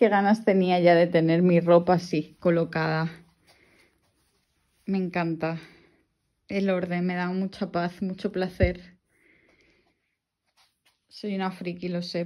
Qué ganas tenía ya de tener mi ropa así, colocada. Me encanta. El orden me da mucha paz, mucho placer. Soy una friki, lo sé.